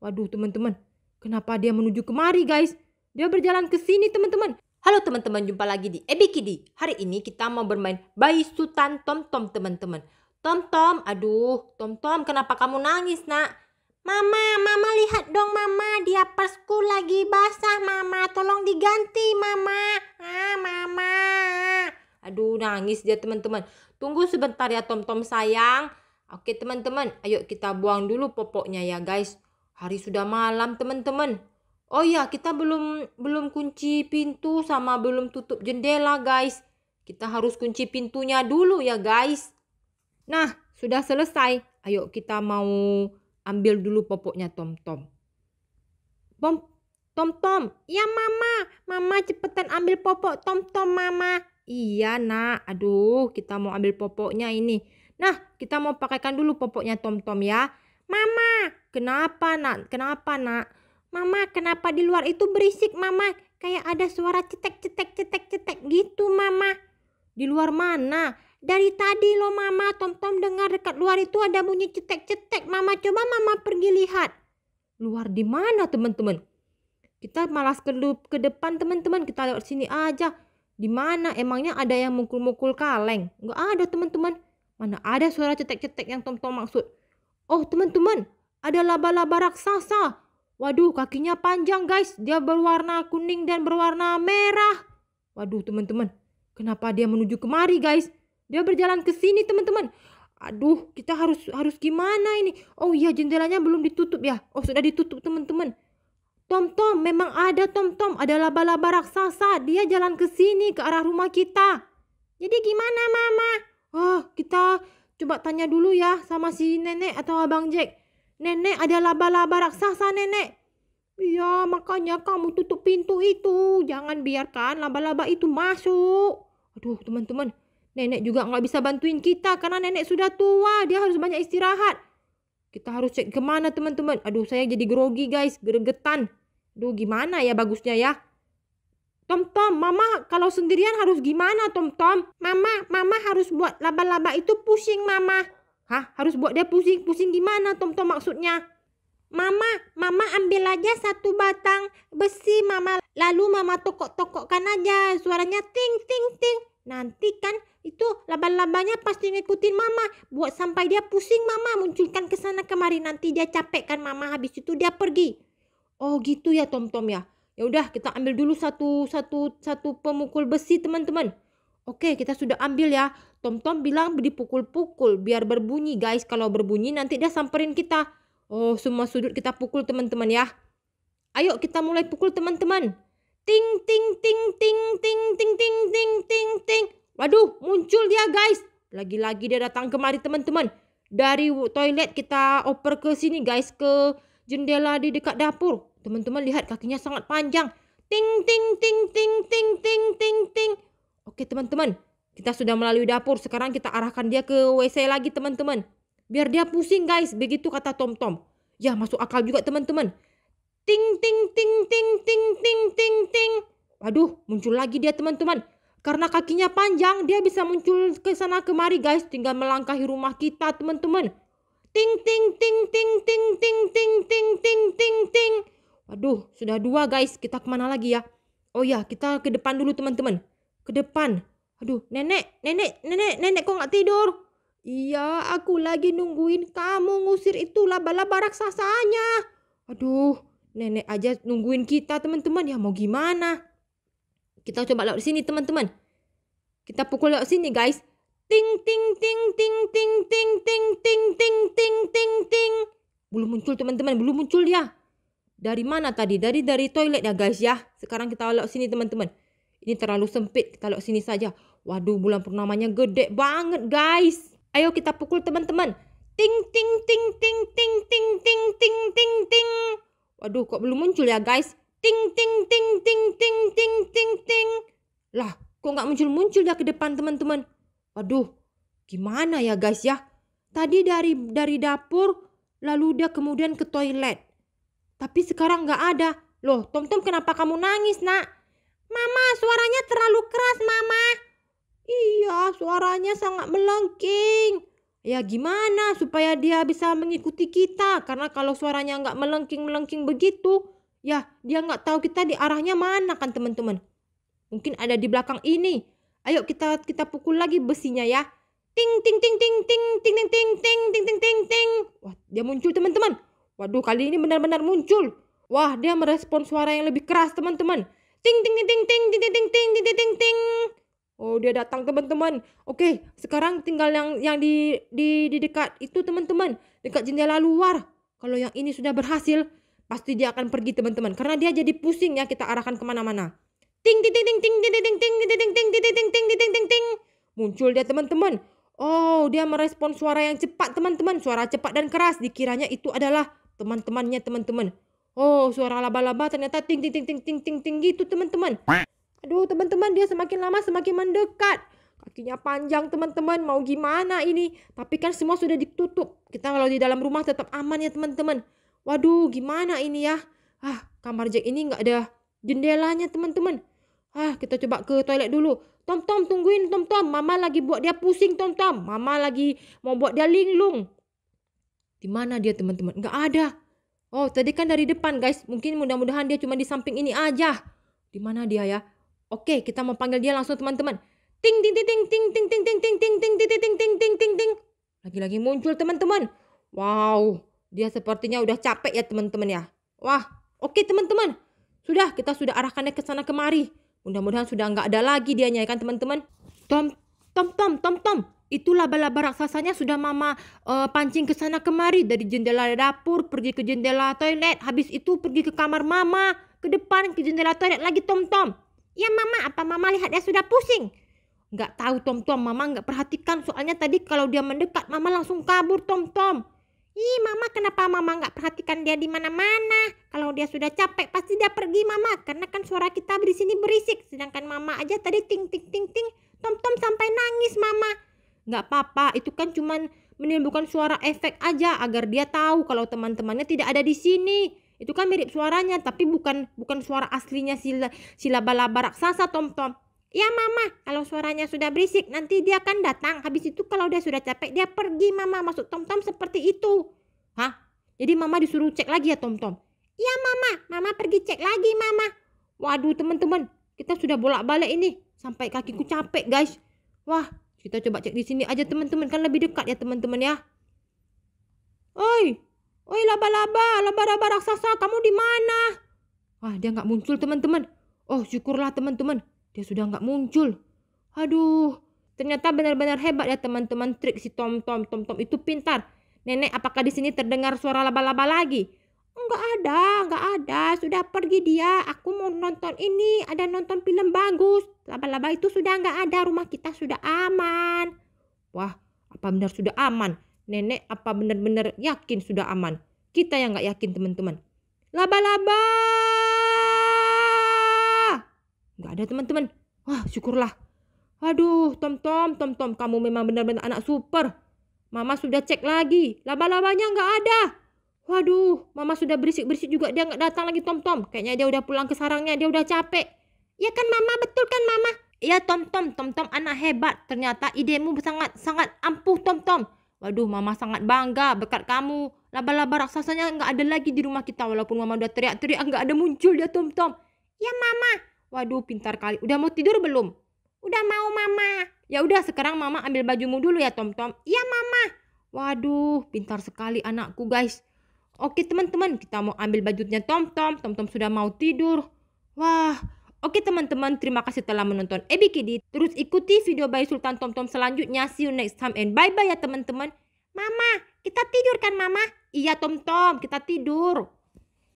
Waduh teman-teman, kenapa dia menuju kemari guys? Dia berjalan ke sini teman-teman. Halo teman-teman, jumpa lagi di Ebikidi. Hari ini kita mau bermain Bayi Sultan Tom-Tom teman-teman. Tom-Tom, aduh, Tom-Tom kenapa kamu nangis nak? Mama, mama lihat dong mama, dia persku lagi basah mama, tolong diganti mama. Ah, mama. Aduh, nangis dia teman-teman. Tunggu sebentar ya Tom-Tom sayang. Oke teman-teman, ayo kita buang dulu popoknya ya guys. Hari sudah malam, teman-teman. Oh ya, kita belum belum kunci pintu sama belum tutup jendela, guys. Kita harus kunci pintunya dulu ya, guys. Nah, sudah selesai. Ayo kita mau ambil dulu popoknya Tom-Tom. Bom, Tom-Tom. ya Mama. Mama cepetan ambil popok Tom-Tom, Mama. Iya, Nak. Aduh, kita mau ambil popoknya ini. Nah, kita mau pakaikan dulu popoknya Tom-Tom ya. Mama, Kenapa nak? Kenapa nak? Mama kenapa di luar itu berisik mama? Kayak ada suara cetek cetek cetek cetek gitu mama. Di luar mana? Dari tadi lo mama Tom Tom dengar dekat luar itu ada bunyi cetek cetek mama. Coba mama pergi lihat. Luar di mana teman-teman? Kita malas ke, ke depan teman-teman. Kita lewat sini aja. Di mana emangnya ada yang mukul-mukul kaleng? Enggak ada teman-teman. Mana ada suara cetek-cetek yang Tom Tom maksud? Oh teman-teman, ada laba-laba raksasa. Waduh, kakinya panjang guys. Dia berwarna kuning dan berwarna merah. Waduh, teman-teman. Kenapa dia menuju kemari guys? Dia berjalan ke sini teman-teman. Aduh, kita harus harus gimana ini? Oh iya, jendelanya belum ditutup ya. Oh, sudah ditutup teman-teman. Tom-tom, memang ada tom-tom. Ada laba-laba raksasa. Dia jalan ke sini, ke arah rumah kita. Jadi gimana mama? Oh, kita coba tanya dulu ya sama si nenek atau abang Jack. Nenek ada laba-laba raksasa nenek. Iya, makanya kamu tutup pintu itu. Jangan biarkan laba-laba itu masuk. Aduh, teman-teman. Nenek juga nggak bisa bantuin kita karena nenek sudah tua. Dia harus banyak istirahat. Kita harus cek kemana teman-teman. Aduh, saya jadi grogi guys. Geregetan. Aduh, gimana ya bagusnya ya. Tom-tom, mama kalau sendirian harus gimana tom-tom? Mama, mama harus buat laba-laba itu pusing mama. Hah? Harus buat dia pusing? Pusing gimana Tom-Tom maksudnya? Mama, mama ambil aja satu batang besi mama. Lalu mama tokok-tokokkan aja suaranya ting ting ting. Nanti kan itu laba-labanya pasti ngikutin mama. Buat sampai dia pusing mama munculkan ke sana kemari. Nanti dia capek kan mama habis itu dia pergi. Oh gitu ya Tom-Tom ya. Ya udah kita ambil dulu satu satu satu pemukul besi teman-teman. Oke, kita sudah ambil ya. Tom-Tom bilang dipukul-pukul biar berbunyi guys. Kalau berbunyi nanti dia samperin kita. Oh, semua sudut kita pukul teman-teman ya. Ayo kita mulai pukul teman-teman. Ting ting ting ting ting ting ting ting ting ting. Waduh, muncul dia guys. Lagi-lagi dia datang kemari teman-teman. Dari toilet kita oper ke sini guys ke jendela di dekat dapur. Teman-teman lihat kakinya sangat panjang. Ting ting ting ting ting ting ting ting. ting. Oke teman-teman, kita sudah melalui dapur. Sekarang kita arahkan dia ke WC lagi teman-teman. Biar dia pusing guys, begitu kata Tom Tom. Ya masuk akal juga teman-teman. Ting ting ting ting ting ting ting ting. Waduh, muncul lagi dia teman-teman. Karena kakinya panjang, dia bisa muncul ke sana kemari guys. Tinggal melangkahi rumah kita teman-teman. Ting ting ting ting ting ting ting ting ting ting ting. Waduh, sudah dua guys. Kita kemana lagi ya? Oh ya, kita ke depan dulu teman-teman ke depan. Aduh, nenek, nenek, nenek, nenek kok nggak tidur? Iya, aku lagi nungguin kamu ngusir itu laba-laba raksasanya. Aduh, nenek aja nungguin kita teman-teman ya mau gimana? Kita coba lewat sini teman-teman. Kita pukul lewat sini guys. Ting ting ting ting ting ting ting ting ting ting ting ting. Belum muncul teman-teman, belum muncul ya. Dari mana tadi? Dari dari toilet ya guys ya. Sekarang kita lewat sini teman-teman. Ini terlalu sempit, kalau sini saja. Waduh, bulan purnamanya gede banget, guys. Ayo kita pukul teman-teman. Ting ting ting ting ting ting ting ting ting ting. Waduh, kok belum muncul ya, guys? Ting ting ting ting ting ting ting ting. Lah, kok nggak muncul-muncul ya ke depan, teman-teman? Waduh, gimana ya, guys ya? Tadi dari dari dapur, lalu dia kemudian ke toilet. Tapi sekarang nggak ada. Loh, Tom Tom kenapa kamu nangis, nak? Mama, suaranya terlalu keras, Mama. Iya, suaranya sangat melengking. Ya gimana supaya dia bisa mengikuti kita? Karena kalau suaranya nggak melengking-melengking begitu, ya dia nggak tahu kita di arahnya mana kan teman-teman. Mungkin ada di belakang ini. Ayo kita kita pukul lagi besinya ya. Ting ting ting ting ting ting ting ting ting ting ting ting ting. Wah, dia muncul teman-teman. Waduh, kali ini benar-benar muncul. Wah, dia merespon suara yang lebih keras teman-teman ting ting ting ting ting ting ting ting ting ting ting ting Oh dia datang teman-teman. Oke sekarang tinggal yang yang di di di dekat itu teman-teman dekat jendela luar. Kalau yang ini sudah berhasil pasti dia akan pergi teman-teman karena dia jadi pusing ya kita arahkan kemana-mana. Ting ting ting ting ting ting ting ting ting ting ting ting ting ting ting ting ting muncul dia teman-teman. Oh dia merespon suara yang cepat teman-teman suara cepat dan keras dikiranya itu adalah teman-temannya teman-teman. Oh, suara laba-laba ternyata ting ting ting ting ting ting ting gitu teman-teman. Aduh, teman-teman dia semakin lama semakin mendekat. Kakinya panjang teman-teman, mau gimana ini? Tapi kan semua sudah ditutup. Kita kalau di dalam rumah tetap aman ya teman-teman. Waduh, gimana ini ya? Ah, kamar Jack ini nggak ada jendelanya teman-teman. Ah, kita coba ke toilet dulu. Tom Tom tungguin Tom Tom, mama lagi buat dia pusing Tom Tom. Mama lagi mau buat dia linglung. Di mana dia teman-teman? Nggak ada. Oh, tadi kan dari depan, guys. Mungkin mudah-mudahan dia cuma di samping ini aja. Di mana dia ya? Oke, kita mau panggil dia langsung, teman-teman. Ting ting ting ting ting ting ting ting ting ting ting ting ting ting ting ting ting. Lagi-lagi muncul, teman-teman. Wow, dia sepertinya udah capek ya, teman-teman ya. Wah, oke teman-teman. Sudah, kita sudah arahkannya ke sana kemari. Mudah-mudahan sudah nggak ada lagi dianya ya kan, teman-teman. Tom, tom, tom, tom, tom itu laba-laba raksasanya sudah mama uh, pancing ke sana kemari dari jendela dapur pergi ke jendela toilet habis itu pergi ke kamar mama ke depan ke jendela toilet lagi tom tom ya mama apa mama lihat lihatnya sudah pusing nggak tahu tom tom mama nggak perhatikan soalnya tadi kalau dia mendekat mama langsung kabur tom tom ih mama kenapa mama nggak perhatikan dia di mana mana kalau dia sudah capek pasti dia pergi mama karena kan suara kita di sini berisik sedangkan mama aja tadi ting ting ting ting tom tom sampai nangis mama nggak apa-apa itu kan cuman menimbulkan suara efek aja agar dia tahu kalau teman-temannya tidak ada di sini itu kan mirip suaranya tapi bukan bukan suara aslinya sila si laba-laba raksasa tom tom ya mama kalau suaranya sudah berisik nanti dia akan datang habis itu kalau dia sudah capek dia pergi mama masuk tom tom seperti itu hah jadi mama disuruh cek lagi ya tom tom ya mama mama pergi cek lagi mama waduh teman-teman kita sudah bolak-balik ini sampai kakiku capek guys wah kita coba cek di sini aja teman-teman. Kan lebih dekat ya teman-teman ya. Oi. Oi laba-laba. Laba-laba raksasa. Kamu di mana? ah dia nggak muncul teman-teman. Oh syukurlah teman-teman. Dia sudah nggak muncul. Aduh. Ternyata benar-benar hebat ya teman-teman. Trik si Tom Tom. Tom Tom itu pintar. Nenek apakah di sini terdengar suara laba-laba lagi? Nggak ada, nggak ada. Sudah pergi dia. Aku mau nonton ini. Ada nonton film bagus. Laba-laba itu sudah nggak ada. Rumah kita sudah aman. Wah, apa benar sudah aman? Nenek apa benar-benar yakin sudah aman? Kita yang nggak yakin teman-teman. Laba-laba! Nggak ada teman-teman. Wah, syukurlah. Aduh, Tom Tom, Tom Tom, kamu memang benar-benar anak super. Mama sudah cek lagi. Laba-labanya nggak ada. Waduh, mama sudah berisik-berisik juga dia nggak datang lagi Tom-Tom. Kayaknya dia udah pulang ke sarangnya, dia udah capek. Ya kan mama, betul kan mama? Iya Tom-Tom, Tom-Tom anak hebat. Ternyata idemu sangat-sangat ampuh Tom-Tom. Waduh, mama sangat bangga berkat kamu. Laba-laba raksasanya nggak ada lagi di rumah kita walaupun mama udah teriak-teriak nggak ada muncul dia Tom-Tom. Ya mama. Waduh, pintar kali. Udah mau tidur belum? Udah mau mama. Ya udah sekarang mama ambil bajumu dulu ya Tom-Tom. Iya mama. Waduh, pintar sekali anakku guys. Oke teman-teman, kita mau ambil bajunya Tom Tom Tom Tom sudah mau tidur. Wah, oke teman-teman, terima kasih telah menonton Ebi Kidi Terus ikuti video Bayi Sultan Tom Tom selanjutnya. See you next time and bye-bye ya teman-teman. Mama, kita tidur kan Mama? Iya Tom Tom kita tidur.